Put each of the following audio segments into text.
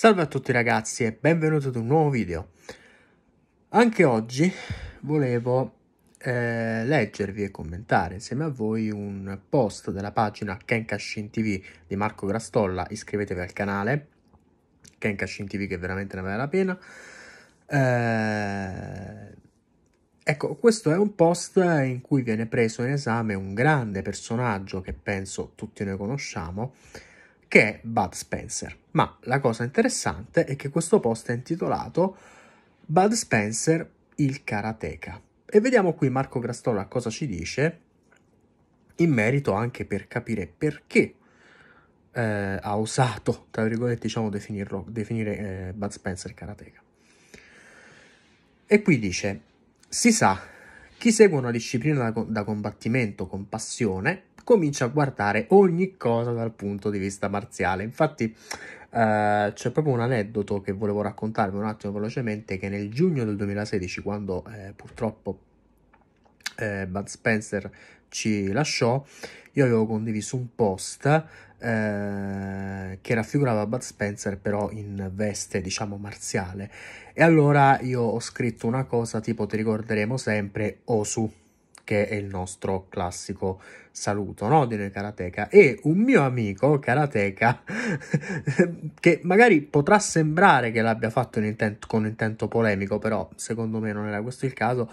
Salve a tutti ragazzi e benvenuti ad un nuovo video. Anche oggi volevo eh, leggervi e commentare insieme a voi un post della pagina Ken Cashin TV di Marco Grastolla. Iscrivetevi al canale Ken Cashin TV che veramente ne vale la pena. Eh, ecco, questo è un post in cui viene preso in esame un grande personaggio che penso tutti noi conosciamo, che è Bud Spencer. Ma la cosa interessante è che questo post è intitolato Bud Spencer il karateka. E vediamo qui Marco Grastola cosa ci dice in merito anche per capire perché eh, ha usato, tra virgolette, diciamo, definirlo, definire eh, Bud Spencer karateka. E qui dice, si sa, chi segue una disciplina da, da combattimento con passione comincia a guardare ogni cosa dal punto di vista marziale. Infatti eh, c'è proprio un aneddoto che volevo raccontarvi un attimo velocemente, che nel giugno del 2016, quando eh, purtroppo eh, Bud Spencer ci lasciò, io avevo condiviso un post eh, che raffigurava Bud Spencer però in veste diciamo marziale e allora io ho scritto una cosa tipo ti ricorderemo sempre Osu che è il nostro classico saluto no? noi karateka. E un mio amico karateka, che magari potrà sembrare che l'abbia fatto in intent- con intento polemico, però secondo me non era questo il caso,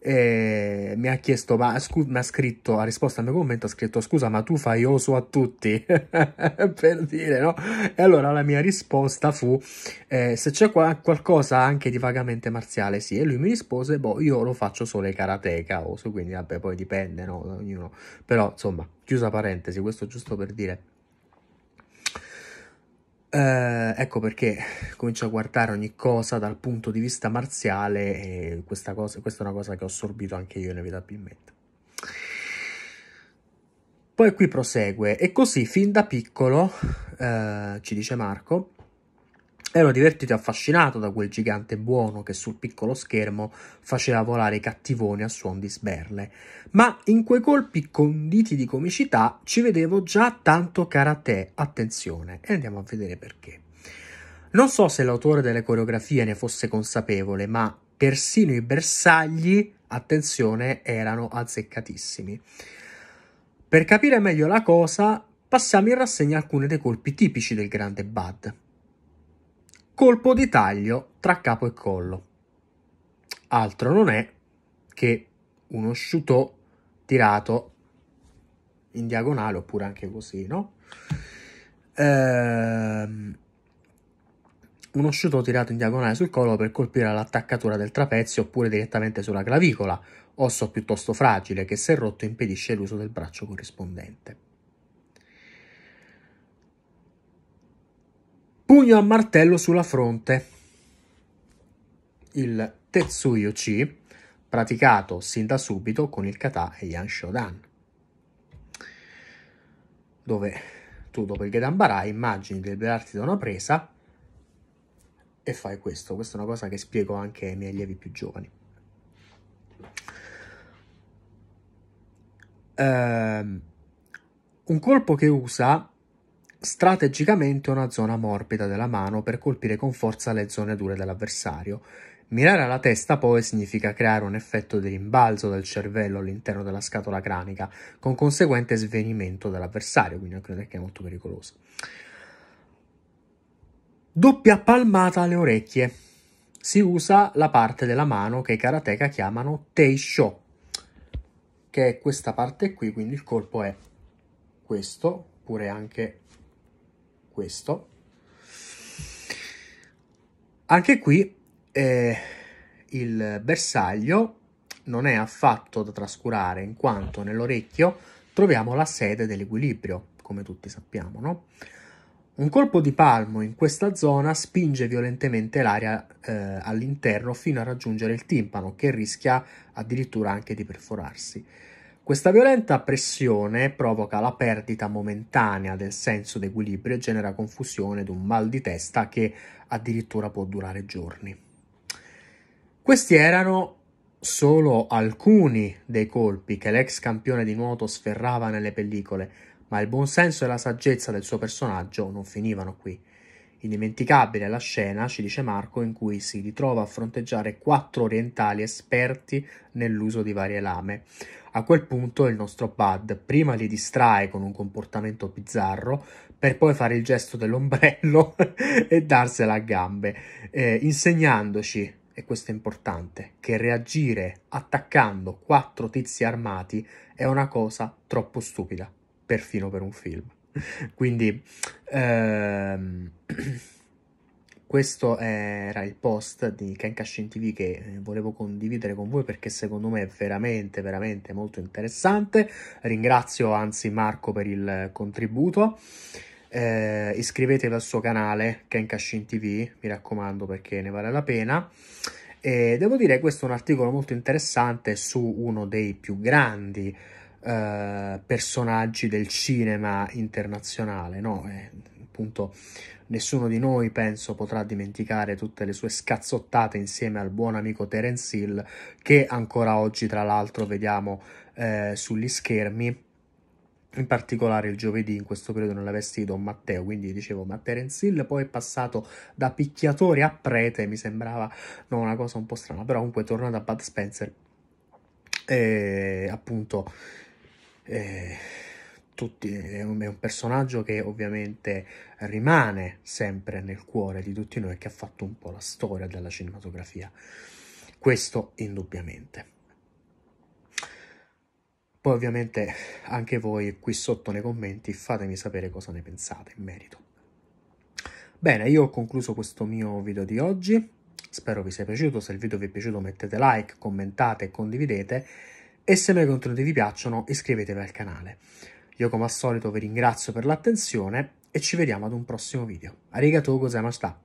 e mi ha chiesto, ma, scu- mi ha scritto, ha risposto al mio commento, ha scritto scusa ma tu fai oso a tutti, per dire no? E allora la mia risposta fu eh, se c'è qua- qualcosa anche di vagamente marziale, sì, e lui mi rispose, boh, io lo faccio solo ai karateka, oso, quindi vabbè, poi dipende, no? Ognuno. Però insomma, chiusa parentesi, questo giusto per dire eh, ecco perché comincio a guardare ogni cosa dal punto di vista marziale e questa, cosa, questa è una cosa che ho assorbito anche io inevitabilmente. Poi qui prosegue, e così fin da piccolo, eh, ci dice Marco, Ero divertito e affascinato da quel gigante buono che sul piccolo schermo faceva volare i cattivoni a suon di sberle, ma in quei colpi conditi di comicità ci vedevo già tanto karate, attenzione, e andiamo a vedere perché. Non so se l'autore delle coreografie ne fosse consapevole, ma persino i bersagli, attenzione, erano azzeccatissimi. Per capire meglio la cosa, passiamo in rassegna alcuni dei colpi tipici del grande Bud colpo di taglio tra capo e collo. Altro non è che uno sciuto tirato in diagonale oppure anche così, no? Ehm, uno sciuto tirato in diagonale sul collo per colpire l'attaccatura del trapezio oppure direttamente sulla clavicola, osso piuttosto fragile che se rotto impedisce l'uso del braccio corrispondente. Pugno a martello sulla fronte. Il Tetsuyo Chi, praticato sin da subito con il kata e Yan Shodan, dove tu dopo il Gedambara immagini di liberarti da una presa e fai questo. Questa è una cosa che spiego anche ai miei allievi più giovani. Um, un colpo che usa strategicamente una zona morbida della mano per colpire con forza le zone dure dell'avversario. Mirare alla testa poi significa creare un effetto di rimbalzo del cervello all'interno della scatola cranica, con conseguente svenimento dell'avversario, quindi anche una tecnica molto pericoloso. Doppia palmata alle orecchie. Si usa la parte della mano che i karateka chiamano teisho, che è questa parte qui, quindi il colpo è questo, oppure anche questo. Anche qui eh, il bersaglio non è affatto da trascurare, in quanto nell'orecchio troviamo la sede dell'equilibrio, come tutti sappiamo, no? Un colpo di palmo in questa zona spinge violentemente l'aria eh, all'interno fino a raggiungere il timpano, che rischia addirittura anche di perforarsi. Questa violenta pressione provoca la perdita momentanea del senso d'equilibrio e genera confusione ed un mal di testa che addirittura può durare giorni. Questi erano solo alcuni dei colpi che l'ex campione di nuoto sferrava nelle pellicole, ma il buonsenso e la saggezza del suo personaggio non finivano qui. Indimenticabile la scena, ci dice Marco, in cui si ritrova a fronteggiare quattro orientali esperti nell'uso di varie lame. A quel punto il nostro Bud prima li distrae con un comportamento bizzarro, per poi fare il gesto dell'ombrello e darsela a gambe, eh, insegnandoci, e questo è importante, che reagire attaccando quattro tizi armati è una cosa troppo stupida, perfino per un film. Quindi, ehm, questo era il post di Kenkashin TV che eh, volevo condividere con voi perché secondo me è veramente, veramente molto interessante. Ringrazio anzi Marco per il contributo. Eh, iscrivetevi al suo canale Kenkashin TV, mi raccomando perché ne vale la pena. E devo dire questo è un articolo molto interessante su uno dei più grandi eh, personaggi del cinema internazionale, no? Eh, appunto, nessuno di noi penso potrà dimenticare tutte le sue scazzottate insieme al buon amico Terence Hill, che ancora oggi, tra l'altro, vediamo eh, sugli schermi in particolare il giovedì in questo periodo nella veste di Don Matteo, quindi dicevo ma Terence Hill poi è passato da picchiatore a prete, mi sembrava no, una cosa un po' strana, però comunque tornato a Bud Spencer, eh, appunto eh, tutti, è un, è un personaggio che ovviamente rimane sempre nel cuore di tutti noi, e che ha fatto un po' la storia della cinematografia. Questo indubbiamente. Poi ovviamente anche voi qui sotto nei commenti fatemi sapere cosa ne pensate in merito. Bene, io ho concluso questo mio video di oggi. Spero vi sia piaciuto, se il video vi è piaciuto mettete like, commentate e condividete e se i miei contenuti vi piacciono iscrivetevi al canale. Io come al solito vi ringrazio per l'attenzione e ci vediamo ad un prossimo video. Arigatou gozaimashita!